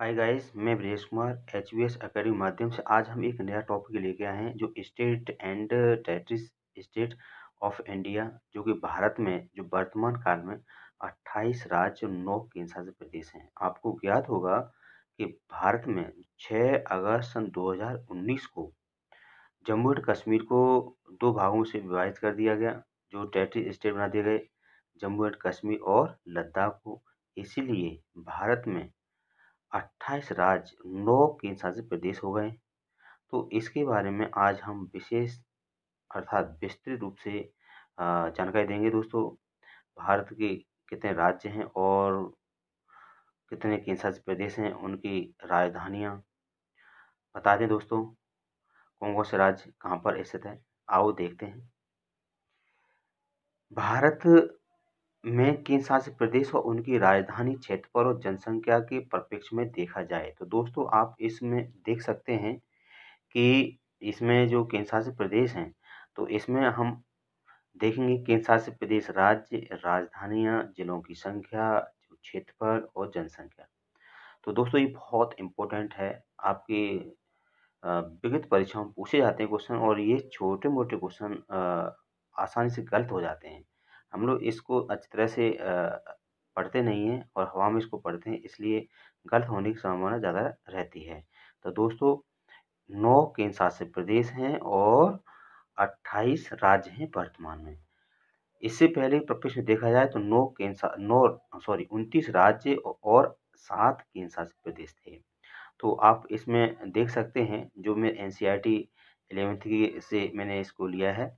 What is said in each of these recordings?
हाय guys मैं Brajesh Kumar H V S academy माध्यम से आज हम एक नया टॉपिक लेके आए हैं जो state and territories state of India जो कि भारत में जो वर्तमान काल में 28 राज्य नौ केंद्र शासित प्रदेश हैं आपको ज्ञात होगा कि भारत में 6 अगस्त सन 2019 को जम्मू एंड कश्मीर को दो भागों से विभाजित कर दिया गया जो टेरिटरी स्टेट बना दिए गए जम्मू एंड कश्मीर और लद्दाख को इसीलिए भारत में अट्ठाईस राज्य नौ केंद्र शासित प्रदेश हो गए तो इसके बारे में आज हम विशेष अर्थात विस्तृत रूप से जानकारी देंगे दोस्तों भारत के कितने राज्य हैं और कितने केंद्र शासित प्रदेश हैं उनकी राजधानियाँ बता दें दोस्तों कौन कौन से राज्य कहाँ पर स्थित है आओ देखते हैं भारत में केंद्र शासित प्रदेश और उनकी राजधानी क्षेत्र पर और जनसंख्या के परिप्रेक्ष्य में देखा जाए तो दोस्तों आप इसमें देख सकते हैं कि इसमें जो केंद्र शासित प्रदेश हैं तो इसमें हम देखेंगे केंद्र शासित प्रदेश राज्य राजधानियाँ जिलों की संख्या क्षेत्रफल और जनसंख्या तो दोस्तों ये बहुत इम्पोर्टेंट है आपके विगत परीक्षाओं में पूछे जाते हैं क्वेश्चन और ये छोटे मोटे क्वेश्चन आसानी से गलत हो जाते हैं हम लोग इसको अच्छी तरह से पढ़ते नहीं हैं और हवा में इसको पढ़ते हैं इसलिए गलत होने की संभावना ज़्यादा रहती है तो दोस्तों नौ केंद्र शासित प्रदेश हैं और अट्ठाईस राज्य हैं वर्तमान में इससे पहले प्रश्न देखा जाए तो नौ केंद्र नौ सॉरी उनतीस राज्य और सात केंद्र शासित प्रदेश थे तो आप इसमें देख सकते हैं जो मैं N C R T eleventh से मैंने इसको लिया है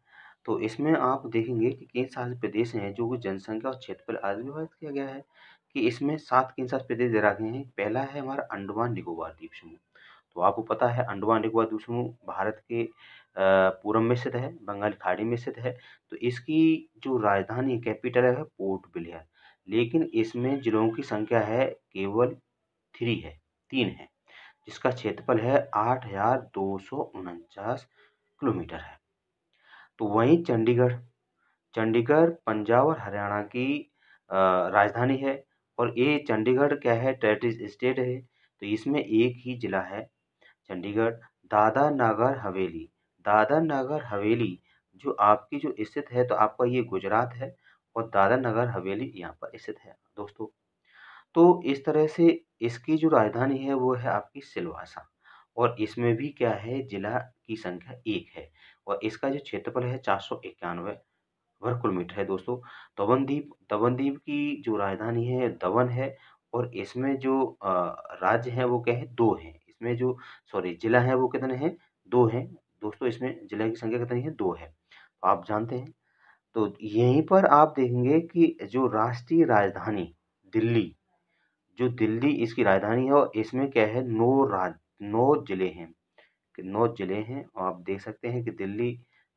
तो इसमें आप देखेंगे कि तीन शासित प्रदेश हैं जो कि जनसंख्या और क्षेत्रफल आज विभाजित किया गया है कि इसमें सात केंद्र शासित प्रदेश दे रखे हैं पहला है हमारा अंडमान निकोबार द्वीप समूह तो आपको पता है अंडमान निकोबार द्वीप समूह भारत के पूर्व में स्थित है बंगाल खाड़ी में स्थित है तो इसकी जो राजधानी कैपिटल है पोर्ट ब्लेयर लेकिन इसमें जिलों की संख्या है केवल थ्री है तीन है जिसका क्षेत्रफल है आठ हज़ार दो सौ उनचास किलोमीटर है तो वहीं चंडीगढ़ चंडीगढ़ पंजाब और हरियाणा की राजधानी है और ये चंडीगढ़ क्या है टेरिटरी स्टेट है तो इसमें एक ही ज़िला है चंडीगढ़ दादा नगर हवेली दादा नगर हवेली जो आपकी जो स्थित है तो आपका ये गुजरात है और दादा नगर हवेली यहाँ पर स्थित है दोस्तों तो इस तरह से इसकी जो राजधानी है वो है आपकी सिलवासा और इसमें भी क्या है जिला की संख्या एक है और इसका जो क्षेत्रफल है चार सौ इक्यानवे वर्ग किलोमीटर है दोस्तों दवनदीप दवनदीप की जो राजधानी है दवन है और इसमें जो राज्य है वो क्या है दो है इसमें जो सॉरी जिला है वो कितने हैं दो हैं दोस्तों इसमें जिला की संख्या कितनी है दो है तो आप जानते हैं तो यहीं पर आप देखेंगे कि जो राष्ट्रीय राजधानी दिल्ली जो दिल्ली इसकी राजधानी है और इसमें क्या है नौ राज्य नौ ज़िले हैं नौ ज़िले हैं और आप देख सकते हैं कि दिल्ली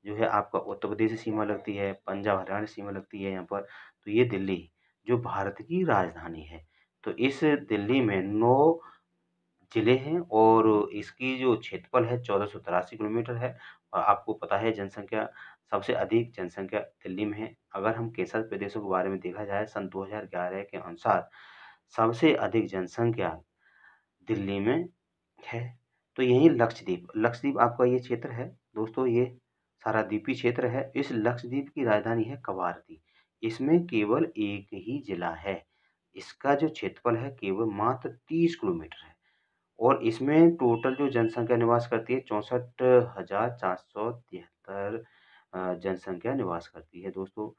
जो है आपका उत्तर प्रदेश से सीमा लगती है पंजाब हरियाणा सीमा लगती है यहाँ पर तो ये दिल्ली जो भारत की राजधानी है तो इस दिल्ली में नौ ज़िले हैं और इसकी जो क्षेत्रफल है चौदह सौ तिरासी किलोमीटर है और आपको पता है जनसंख्या सबसे अधिक जनसंख्या दिल्ली में है अगर हम केसर प्रदेशों के बारे में देखा जाए सन 2011 के अनुसार सबसे अधिक जनसंख्या दिल्ली में है तो यही लक्षद्वीप लक्षद्वीप आपका ये क्षेत्र है दोस्तों ये सारा द्वीपी क्षेत्र है इस लक्षद्वीप की राजधानी है कवारती इसमें केवल एक ही जिला है इसका जो क्षेत्रफल है केवल मात्र तीस किलोमीटर है और इसमें टोटल जो जनसंख्या निवास करती है चौंसठ हज़ार चार सौ तिहत्तर जनसंख्या निवास करती है दोस्तों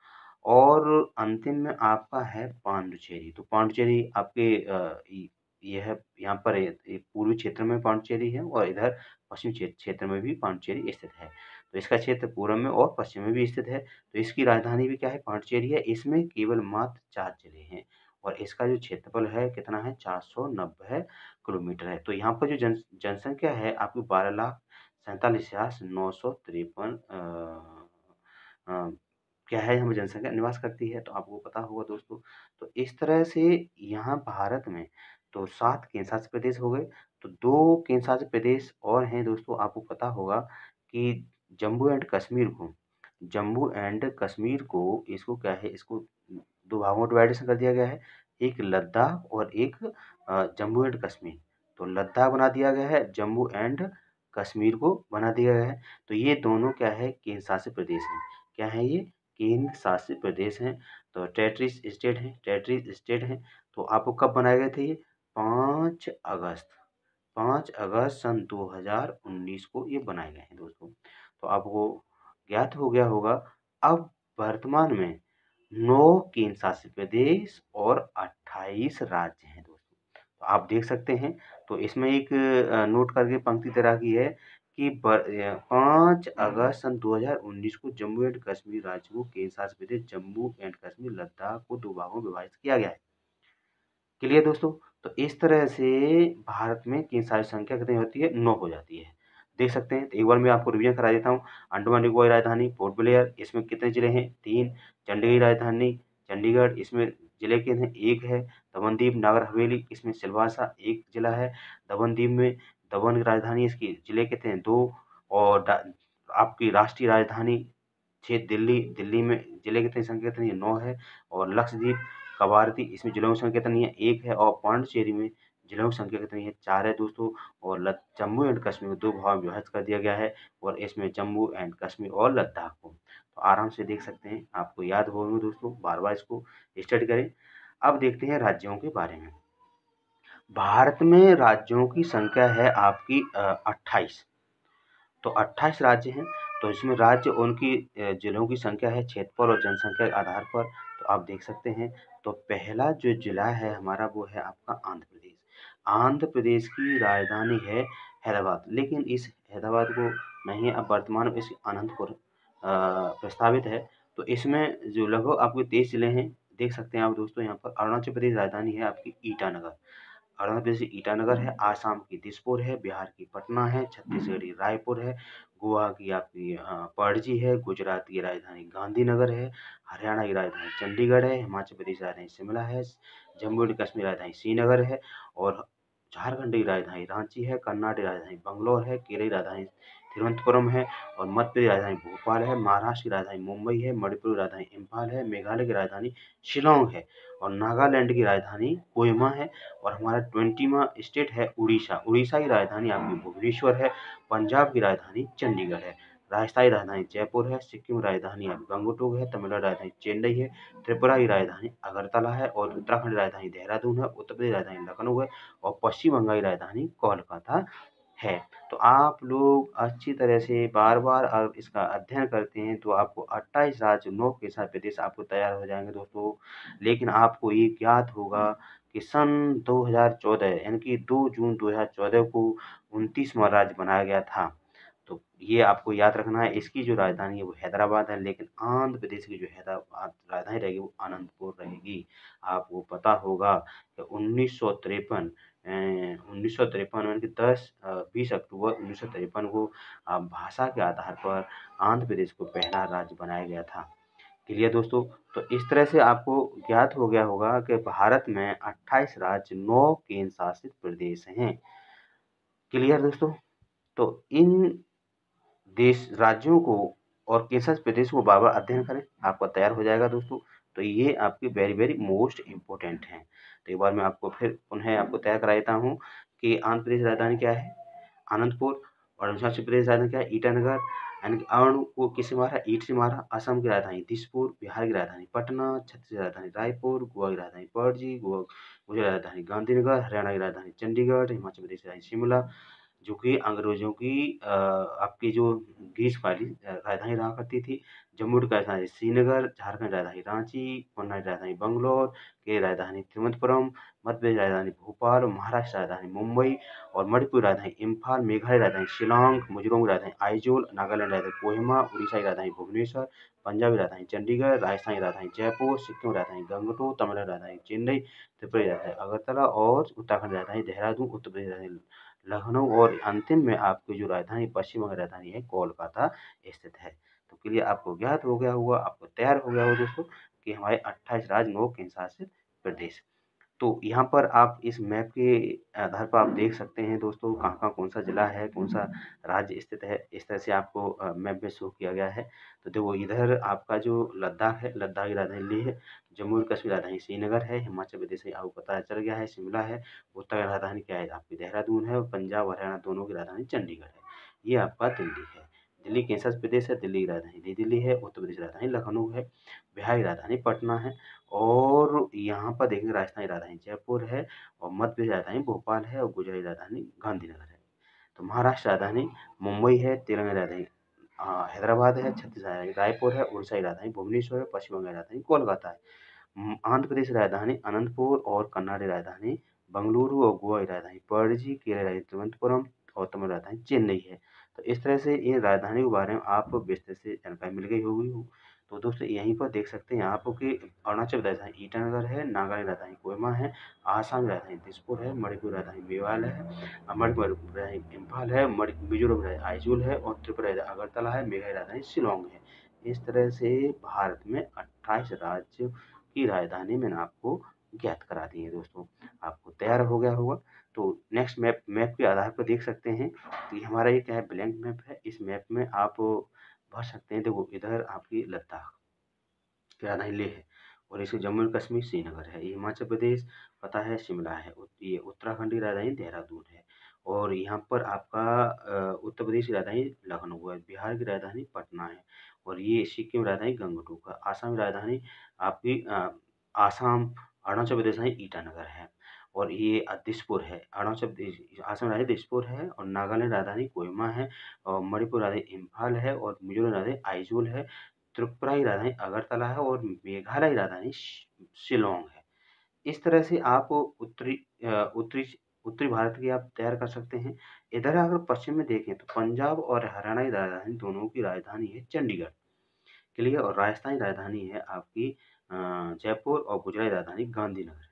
और अंतिम में आपका है पांडुचेरी तो पांडुचेरी आपके यह यहाँ पर पूर्वी क्षेत्र में पांडुचेरी है और इधर पश्चिम क्षेत्र में भी पांडुचेरी स्थित है तो इसका क्षेत्र पूर्व में और पश्चिम में भी स्थित है तो इसकी राजधानी भी क्या है पांडुचेरी है इसमें केवल मात्र चार जिले हैं और इसका जो क्षेत्रफल है कितना है चार सौ नब्बे किलोमीटर है तो यहाँ पर जो जन जनसंख्या है आपकी बारह लाख सैंतालीस हजार नौ सौ तिरपन क्या है हमें जनसंख्या निवास करती है तो आपको पता होगा दोस्तों तो इस तरह से यहाँ भारत में तो सात केंद्रशासित प्रदेश हो गए तो दो केंद्रशासित प्रदेश और हैं दोस्तों आपको पता होगा कि जम्मू एंड कश्मीर को जम्मू एंड कश्मीर को इसको क्या है इसको दो भागों डिवाइडेशन कर दिया गया है एक लद्दाख और एक जम्मू एंड कश्मीर तो लद्दाख बना दिया गया है जम्मू एंड कश्मीर को बना दिया गया है तो ये दोनों क्या है केंद्र शासित प्रदेश हैं क्या है ये केंद्र शासित प्रदेश हैं तो टेरिटरी स्टेट हैं टेरिटरी स्टेट हैं तो आपको कब बनाए गए थे ये पाँच अगस्त पाँच अगस्त सन 2019 को ये बनाए गए हैं दोस्तों तो आपको ज्ञात हो गया होगा अब वर्तमान में नौ केंद्र शासित प्रदेश और 28 राज्य हैं दोस्तों तो आप देख सकते हैं तो इसमें एक नोट करके पंक्ति तरह की है कि पाँच अगस्त सन 2019 को जम्मू एंड कश्मीर राज्य को केंद्र शासित प्रदेश जम्मू एंड कश्मीर लद्दाख को दो भागों में विभाजित किया गया है क्लियर दोस्तों तो इस तरह से भारत में तीन सारी संख्या कितनी होती है नौ हो जाती है देख सकते हैं तो एक बार मैं आपको रिविजन करा देता हूँ अंडमान निकोबार राजधानी पोर्ट ब्लेयर इसमें कितने जिले हैं तीन चंडीगढ़ राजधानी चंडीगढ़ इसमें जिले के हैं एक है दमनदीप नागर हवेली इसमें सिलवासा एक जिला है दमनदीप में दमन की राजधानी इसकी जिले के हैं दो और आपकी राष्ट्रीय राजधानी छः दिल्ली दिल्ली में जिले कितने संख्या कितनी नौ है और लक्षद्वीप कबारती इसमें जिलों की संख्या कितनी है एक है और पांडिचेरी में जिलों की संख्या कितनी है चार है दोस्तों और जम्मू एंड कश्मीर दो भाव में विभाजित कर दिया गया है और इसमें जम्मू एंड कश्मीर और लद्दाख को तो आराम से देख सकते हैं आपको याद हो दोस्तों बार बार इसको स्टडी करें अब देखते हैं राज्यों के बारे में भारत में राज्यों की संख्या है आपकी अट्ठाईस तो अट्ठाईस राज्य हैं तो इसमें राज्य उनकी जिलों की संख्या है क्षेत्रफल और जनसंख्या के आधार पर तो आप देख सकते हैं तो पहला जो ज़िला है हमारा वो है आपका आंध्र प्रदेश आंध्र प्रदेश की राजधानी है हैदराबाद लेकिन इस हैदराबाद को नहीं अब वर्तमान में इस अनंतपुर प्रस्तावित है तो इसमें जो लगभग आपके तेईस ज़िले हैं देख सकते हैं आप दोस्तों यहाँ पर अरुणाचल प्रदेश राजधानी है आपकी ईटानगर अरुणाचल प्रदेश ईटानगर है आसाम की दिसपुर है बिहार की पटना है छत्तीसगढ़ की रायपुर है गोवा की आपकी हाँ, पणजी है गुजरात की राजधानी गांधीनगर है हरियाणा की राजधानी चंडीगढ़ है हिमाचल प्रदेश की राजधानी शिमला है जम्मू एंड कश्मीर की राजधानी श्रीनगर है और झारखंड की राजधानी रांची है कर्नाटक की राजधानी बंगलोर है केरल की राजधानी तिरुवनंतपुरम है और मध्य प्रदेश राजधानी भोपाल है महाराष्ट्र की राजधानी मुंबई है मणिपुर की राजधानी इम्फाल है मेघालय की राजधानी शिलोंग है और नागालैंड की राजधानी कोयमा है और हमारा ट्वेंटीवा स्टेट है उड़ीसा उड़ीसा की राजधानी आपकी भुवनेश्वर है पंजाब की राजधानी चंडीगढ़ है राजस्थानी राजधानी जयपुर है सिक्किम राजधानी अब गंगटोक है तमिलनाडु राजधानी चेन्नई है त्रिपुरा की राजधानी अगरतला है और उत्तराखंड राजधानी देहरादून है उत्तर प्रदेश राजधानी लखनऊ है और पश्चिम बंगाल की राजधानी कोलकाता है तो आप लोग अच्छी तरह से बार बार अब इसका अध्ययन करते हैं तो आपको अट्ठाईस राज्य नौ के साथ प्रदेश आपको तैयार हो जाएंगे दोस्तों लेकिन आपको ये ज्ञात होगा कि सन 2014 यानी कि 2 जून 2014 को उनतीसवा राज्य बनाया गया था ये आपको याद रखना है इसकी जो राजधानी है वो हैदराबाद है लेकिन आंध्र प्रदेश की जो हैदराबाद राजधानी रहेगी वो आनंदपुर रहेगी आपको पता होगा कि उन्नीस सौ तिरपन उन्नीस सौ तिरपन यानी कि दस बीस अक्टूबर उन्नीस सौ तिरपन को भाषा के आधार पर आंध्र प्रदेश को पहला राज्य बनाया गया था क्लियर दोस्तों तो इस तरह से आपको ज्ञात हो गया होगा कि भारत में अट्ठाईस राज्य नौ केंद्र शासित प्रदेश हैं क्लियर दोस्तों तो इन देश राज्यों को और केसस प्रदेश को बार बार अध्ययन करें आपका तैयार हो जाएगा दोस्तों तो ये आपके वेरी वेरी मोस्ट इम्पोर्टेंट हैं तो एक बार मैं आपको फिर पुनः आपको तैयार करा देता हूँ कि आंध्र प्रदेश राजधानी क्या है आनंदपुर और अरुणाचल प्रदेश राजधानी क्या है ईटानगर यानी अरुण अर्ण को किसे मारा ईट से मारा असम की राजधानी दिसपुर बिहार की राजधानी पटना छत्तीसगढ़ की राजधानी रायपुर गोवा की राजधानी पणजी गोवा गुजरात राजधानी गांधीनगर हरियाणा की राजधानी चंडीगढ़ हिमाचल प्रदेश की राजधानी शिमला जो कि अंग्रेज़ों की आपकी जो ग्रीस वाली राजधानी रहा करती थी जम्मू की राजधानी श्रीनगर झारखंड राजधानी रांची पन्ना की राजधानी बंगलौर के राजधानी तिरुवनंतपुरम मध्य प्रदेश राजधानी भोपाल महाराष्ट्र राजधानी मुंबई और मणिपुर राजधानी इम्फाल मेघालय राजधानी शिलांग मिजोरम राजधानी आइजोल नागालैंड राजधानी कोहिमा उड़ीसा की राजधानी भुवनेश्वर पंजाब की राजधानी चंडीगढ़ राजस्थान की राजधानी जयपुर सिक्किम राजधानी गंगटो तमिलनाडु राजधानी चेन्नई त्रिपुरा राजधानी अगरतला और उत्तराखंड राजधानी देहरादून उत्तर प्रदेश राजधानी लखनऊ और अंतिम में आपकी जो राजधानी पश्चिम बंगाल राजधानी है कोलकाता स्थित है तो क्लियर आपको ज्ञात हो गया होगा आपको तैयार हो गया होगा दोस्तों कि हमारे अट्ठाईस राज्य नौ केंद्र शासित प्रदेश तो यहाँ पर आप इस मैप के आधार पर आप देख सकते हैं दोस्तों कहाँ कहाँ कौन सा ज़िला है कौन सा राज्य स्थित है इस तरह से आपको मैप में शो किया गया है तो देखो इधर आपका जो लद्दाख है लद्दाख की राजधानी लेह है जम्मू और कश्मीर राजधानी श्रीनगर है हिमाचल प्रदेश की आपको पता चल गया है शिमला है उत्तर राजधानी क्या है आपकी देहरादून है और पंजाब हरियाणा दोनों की राजधानी चंडीगढ़ है ये आपका दिल्ली है दिल्ली कैसा प्रदेश है दिल्ली की राजधानी नई दिल्ली है उत्तर प्रदेश राजधानी लखनऊ है बिहार की राजधानी पटना है और यहाँ पर देखेंगे राजस्थान की राजधानी जयपुर है और मध्य प्रदेश राजधानी भोपाल है और गुजरात की राजधानी गांधीनगर है तो महाराष्ट्र राजधानी मुंबई है तेलंगाना राजधानी हैदराबाद है छत्तीसगढ़ राजधानी रायपुर है उड़ीसा की राजधानी भुवनेश्वर है पश्चिम बंगाल राजधानी कोलकाता है आंध्र प्रदेश राजधानी अनंतपुर और कन्नाड राजधानी बंगलुरु और गोवा की राजधानी पणजी केरल राजधानी तिरुवनंतपुरम और तमिल राजधानी चेन्नई है तो इस तरह से ये राजधानी के बारे में आपको विस्तृत से जानकारी मिल गई होगी तो दोस्तों यहीं पर देख सकते हैं आप कि अरुणाचल राजधानी ईटानगर है नागालैंड राजधानी कोयमा है आसाम राजधानी दिसपुर है मणिपुर राजधानी मेवाल है मणिपुर राजधानी इम्फाल है मिजोरम राजधानी आइजोल है और त्रिपुरा अगरतला है मेघालय राजधानी शिलोंग है इस तरह से भारत में अट्ठाईस राज्य की राजधानी मैंने आपको ज्ञात करा दी है दोस्तों आपको तैयार हो गया होगा तो नेक्स्ट मैप मैप के आधार पर देख सकते हैं कि हमारा ये क्या है ब्लैंक मैप है इस मैप में आप भर सकते हैं देखो इधर आपकी लद्दाख के आधार लेह है और इसको जम्मू एंड कश्मीर श्रीनगर है ये हिमाचल प्रदेश पता है शिमला है ये उत्तराखंड की राजधानी देहरादून है और यहाँ पर आपका उत्तर प्रदेश की राजधानी लखनऊ है बिहार की राजधानी पटना है और ये सिक्किम राजधानी गंगटोक है आसाम की राजधानी आपकी आसाम अरुणाचल प्रदेश ईटानगर है और ये दिसपुर है अरुणाचल आसाम राज्य दिसपुर है और नागालैंड राजधानी कोयमा है और मणिपुर राजधानी इम्फाल है और मिजोरम राजधानी आइजोल है त्रिपुरा की राजधानी अगरतला है और मेघालय की राजधानी शिलोंग है इस तरह से आप उत्तरी उत्तरी उत्तरी भारत की आप तैयार कर सकते हैं इधर अगर पश्चिम में देखें तो पंजाब और हरियाणा की राजधानी दोनों की राजधानी है चंडीगढ़ क्लियर और राजस्थान की राजधानी है आपकी जयपुर और गुजरात की राजधानी गांधीनगर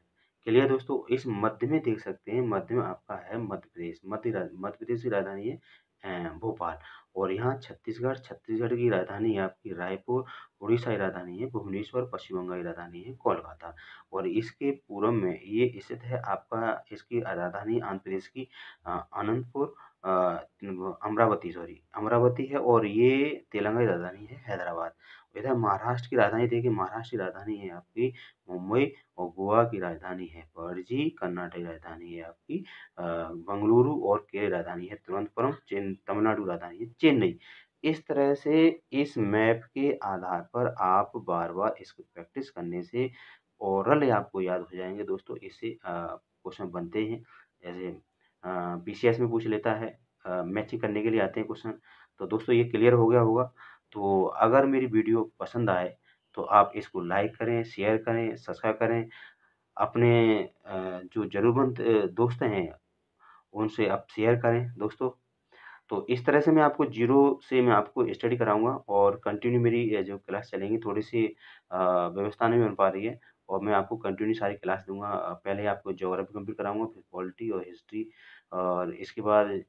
चलिए दोस्तों इस मध्य में देख सकते हैं मध्य में आपका है मध्य प्रदेश मध्य मध्य प्रदेश की राजधानी है भोपाल और यहाँ छत्तीसगढ़ छत्तीसगढ़ की राजधानी है आपकी रायपुर उड़ीसा की राजधानी है भुवनेश्वर पश्चिम बंगाल की राजधानी है कोलकाता और इसके पूर्व में ये स्थित है आपका इसकी राजधानी आंध्र प्रदेश की अनंतपुर अमरावती सॉरी अमरावती है और ये तेलंगाना की राजधानी है हैदराबाद इधर महाराष्ट्र की राजधानी देखिए महाराष्ट्र की राजधानी है आपकी मुंबई और गोवा की राजधानी है पणजी कर्नाटक की राजधानी है आपकी बंगलुरु और केरल राजधानी है तिरुवनंतपुरम चेन तमिलनाडु राजधानी है चेन्नई इस तरह से इस मैप के आधार पर आप बार बार इसको प्रैक्टिस करने से ओरल आपको याद हो जाएंगे दोस्तों इससे क्वेश्चन बनते हैं जैसे पी में पूछ लेता है मैचिंग करने के लिए आते हैं क्वेश्चन तो दोस्तों ये क्लियर हो गया होगा तो अगर मेरी वीडियो पसंद आए तो आप इसको लाइक करें शेयर करें सब्सक्राइब करें अपने जो ज़रूरतमंद दोस्त हैं उनसे आप शेयर करें दोस्तों तो इस तरह से मैं आपको जीरो से मैं आपको स्टडी कराऊंगा और कंटिन्यू मेरी जो क्लास चलेंगी थोड़ी सी व्यवस्था नहीं बन पा रही है और मैं आपको कंटिन्यू सारी क्लास दूंगा पहले आपको जोग्राफी कंप्लीट कराऊंगा फिर पॉलिटी और हिस्ट्री और इसके बाद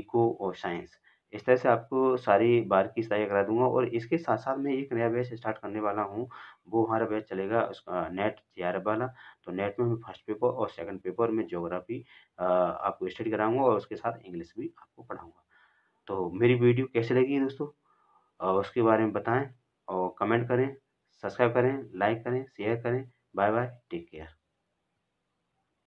इको और साइंस इस तरह से आपको सारी बार की सहायता करा दूंगा और इसके साथ साथ मैं एक नया बैच स्टार्ट करने वाला हूँ वो हमारा बैच चलेगा उसका नेट जे वाला तो नेट में मैं फर्स्ट पेपर और सेकंड पेपर में ज्योग्राफी आपको स्टडी कराऊंगा और उसके साथ इंग्लिश भी आपको पढ़ाऊँगा तो मेरी वीडियो कैसे लगी दोस्तों और उसके बारे में बताएँ और कमेंट करें सब्सक्राइब करें लाइक करें शेयर करें बाय बाय टेक केयर